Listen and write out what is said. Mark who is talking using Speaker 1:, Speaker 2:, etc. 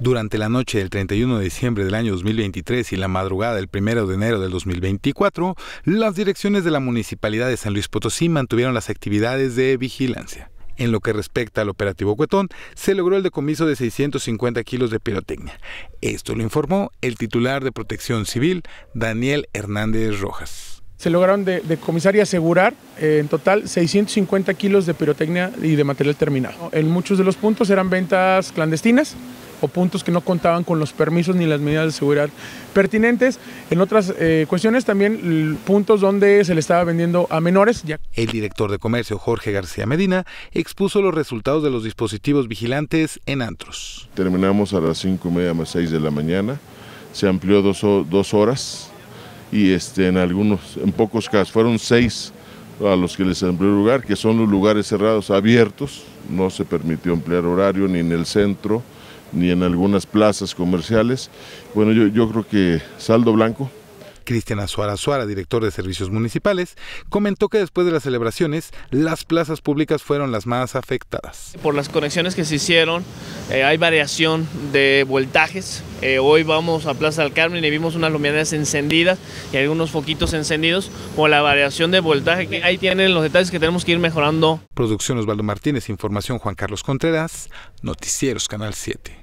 Speaker 1: Durante la noche del 31 de diciembre del año 2023 y la madrugada del 1 de enero del 2024, las direcciones de la Municipalidad de San Luis Potosí mantuvieron las actividades de vigilancia. En lo que respecta al operativo Cuetón, se logró el decomiso de 650 kilos de pirotecnia. Esto lo informó el titular de Protección Civil, Daniel Hernández Rojas.
Speaker 2: Se lograron decomisar y asegurar eh, en total 650 kilos de pirotecnia y de material terminado. En muchos de los puntos eran ventas clandestinas, o puntos que no contaban con los permisos ni las medidas de seguridad pertinentes. En otras eh, cuestiones
Speaker 1: también puntos donde se le estaba vendiendo a menores. Ya. El director de comercio Jorge García Medina expuso los resultados de los dispositivos vigilantes en antros.
Speaker 3: Terminamos a las cinco y media más 6 de la mañana, se amplió dos, dos horas y este, en algunos, en pocos casos, fueron seis a los que les amplió el lugar, que son los lugares cerrados abiertos, no se permitió ampliar horario ni en el centro, ni en algunas plazas comerciales. Bueno, yo, creo que saldo blanco. Cristian
Speaker 1: Azuara Azuara, director de Servicios Municipales, comentó que después de las celebraciones, las plazas públicas fueron las más afectadas.
Speaker 4: Por las conexiones que se hicieron, eh, hay variación de voltajes. Eh, hoy vamos a Plaza del Carmen y vimos unas luminarias encendidas y algunos foquitos encendidos por la variación de voltaje. Que ahí tienen los detalles que tenemos que ir mejorando.
Speaker 1: Producción Osvaldo Martínez, Información Juan Carlos Contreras, Noticieros Canal 7.